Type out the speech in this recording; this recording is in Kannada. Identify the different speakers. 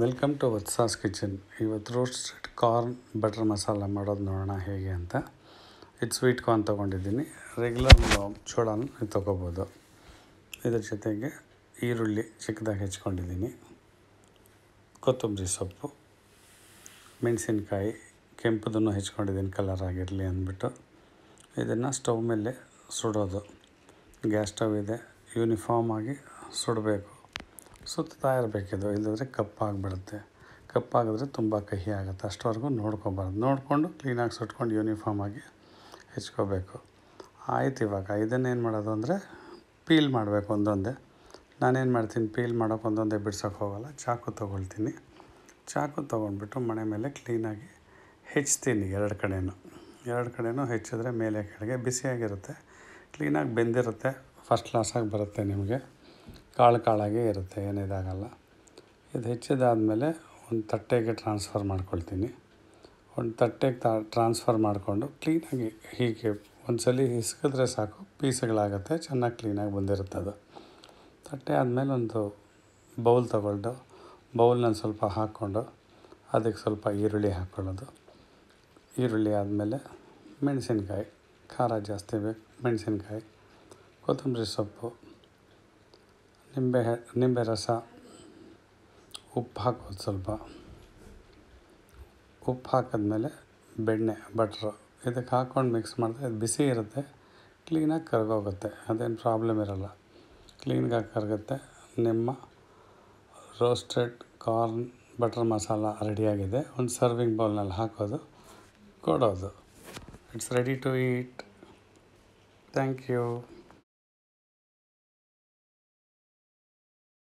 Speaker 1: ವೆಲ್ಕಮ್ ಟು ವತ್ಸಾಸ್ ಕಿಚನ್ ಇವತ್ತು ರೋಸ್ಟೆಡ್ ಕಾರ್ನ್ ಬಟರ್ ಮಸಾಲ ಮಾಡೋದು ನೋಡೋಣ ಹೇಗೆ ಅಂತ ಇದು ಸ್ವೀಟ್ ಕಾರ್ನ್ ತೊಗೊಂಡಿದ್ದೀನಿ ರೆಗ್ಯುಲರ್ ಚೋಳನ ನೀವು ತೊಗೋಬೋದು ಇದ್ರ ಜೊತೆಗೆ ಈರುಳ್ಳಿ ಚಿಕ್ಕದಾಗಿ ಹೆಚ್ಕೊಂಡಿದ್ದೀನಿ ಕೊತ್ತಂಬರಿ ಸೊಪ್ಪು ಮೆಣಸಿನ್ಕಾಯಿ ಕೆಂಪುದನ್ನು ಹೆಚ್ಕೊಂಡಿದ್ದೀನಿ ಕಲರ್ ಆಗಿರಲಿ ಅಂದ್ಬಿಟ್ಟು ಇದನ್ನು ಸ್ಟವ್ ಮೇಲೆ ಸುಡೋದು ಗ್ಯಾಸ್ ಸ್ಟವ್ ಇದೆ ಯೂನಿಫಾರ್ಮ್ ಆಗಿ ಸುಡಬೇಕು ಸುತ್ತಾ ಇರಬೇಕಿದು ಇಲ್ಲದ್ರೆ ಕಪ್ಪಾಗಿಬಿಡುತ್ತೆ ಕಪ್ಪಾಗಿದ್ರೆ ತುಂಬ ಕಹಿ ಆಗುತ್ತೆ ಅಷ್ಟರವರೆಗೂ ನೋಡ್ಕೊಬಾರ್ದು ನೋಡಿಕೊಂಡು ಕ್ಲೀನಾಗಿ ಸುಟ್ಕೊಂಡು ಯೂನಿಫಾರ್ಮಾಗಿ ಹೆಚ್ಕೋಬೇಕು ಆಯ್ತು ಇವಾಗ ಏನು ಮಾಡೋದು ಅಂದರೆ ಪೀಲ್ ಮಾಡಬೇಕು ಒಂದೊಂದೇ ನಾನೇನು ಮಾಡ್ತೀನಿ ಪೀಲ್ ಮಾಡೋಕೆ ಒಂದೊಂದೇ ಬಿಡ್ಸೋಕೆ ಹೋಗಲ್ಲ ಚಾಕು ತೊಗೊಳ್ತೀನಿ ಚಾಕು ತೊಗೊಂಡ್ಬಿಟ್ಟು ಮನೆ ಮೇಲೆ ಕ್ಲೀನಾಗಿ ಹೆಚ್ತೀನಿ ಎರಡು ಕಡೆಯೂ ಎರಡು ಕಡೆಯೂ ಹೆಚ್ಚಿದ್ರೆ ಮೇಲೆ ಕೆಳಗೆ ಬಿಸಿಯಾಗಿರುತ್ತೆ ಕ್ಲೀನಾಗಿ ಬೆಂದಿರುತ್ತೆ ಫಸ್ಟ್ ಕ್ಲಾಸಾಗಿ ಬರುತ್ತೆ ನಿಮಗೆ ಕಾಳು ಕಾಳಾಗೇ ಇರುತ್ತೆ ಏನು ಇದಾಗಲ್ಲ ಇದು ಹೆಚ್ಚಿದಾದಮೇಲೆ ಒಂದು ತಟ್ಟೆಗೆ ಟ್ರಾನ್ಸ್ಫರ್ ಮಾಡ್ಕೊಳ್ತೀನಿ ಒಂದು ತಟ್ಟೆಗೆ ತಾ ಟ್ರಾನ್ಸ್ಫರ್ ಮಾಡಿಕೊಂಡು ಕ್ಲೀನಾಗಿ ಹೀಗೆ ಒಂದು ಸಲ ಹಿಸ್ಕಿದ್ರೆ ಸಾಕು ಪೀಸ್ಗಳಾಗುತ್ತೆ ಚೆನ್ನಾಗಿ ಕ್ಲೀನಾಗಿ ಬಂದಿರುತ್ತೆ ಅದು ತಟ್ಟೆ ಆದಮೇಲೆ ಒಂದು ಬೌಲ್ ತಗೊಂಡು ಬೌಲ್ನ ಸ್ವಲ್ಪ ಹಾಕ್ಕೊಂಡು ಅದಕ್ಕೆ ಸ್ವಲ್ಪ ಈರುಳ್ಳಿ ಹಾಕ್ಕೊಳ್ಳೋದು ಈರುಳ್ಳಿ ಆದಮೇಲೆ ಮೆಣಸಿನ್ಕಾಯಿ ಖಾರ ಜಾಸ್ತಿ ಬೇಕು ಮೆಣಸಿನ್ಕಾಯಿ ಕೊತ್ತಂಬರಿ ಸೊಪ್ಪು ನಿಂಬೆ ನಿಂಬೆ ರಸ ಉಪ್ಪು ಹಾಕೋದು ಸ್ವಲ್ಪ ಉಪ್ಪು ಹಾಕಿದ್ಮೇಲೆ ಬೆಣ್ಣೆ ಬಟ್ರು ಇದಕ್ಕೆ ಹಾಕ್ಕೊಂಡು ಮಿಕ್ಸ್ ಮಾಡಿದ್ರೆ ಅದು ಬಿಸಿ ಇರುತ್ತೆ ಕ್ಲೀನಾಗಿ ಕರ್ಗೋಗುತ್ತೆ ಅದೇನು ಪ್ರಾಬ್ಲಮ್ ಇರೋಲ್ಲ ಕ್ಲೀನ್ಗಾಗಿ ಕರಗುತ್ತೆ ನಿಮ್ಮ ರೋಸ್ಟೆಡ್ ಕಾರ್ನ್ ಬಟರ್ ಮಸಾಲ ರೆಡಿಯಾಗಿದೆ ಒಂದು ಸರ್ವಿಂಗ್ ಬೌಲ್ನಲ್ಲಿ ಹಾಕೋದು ಕೊಡೋದು it's ready to eat thank you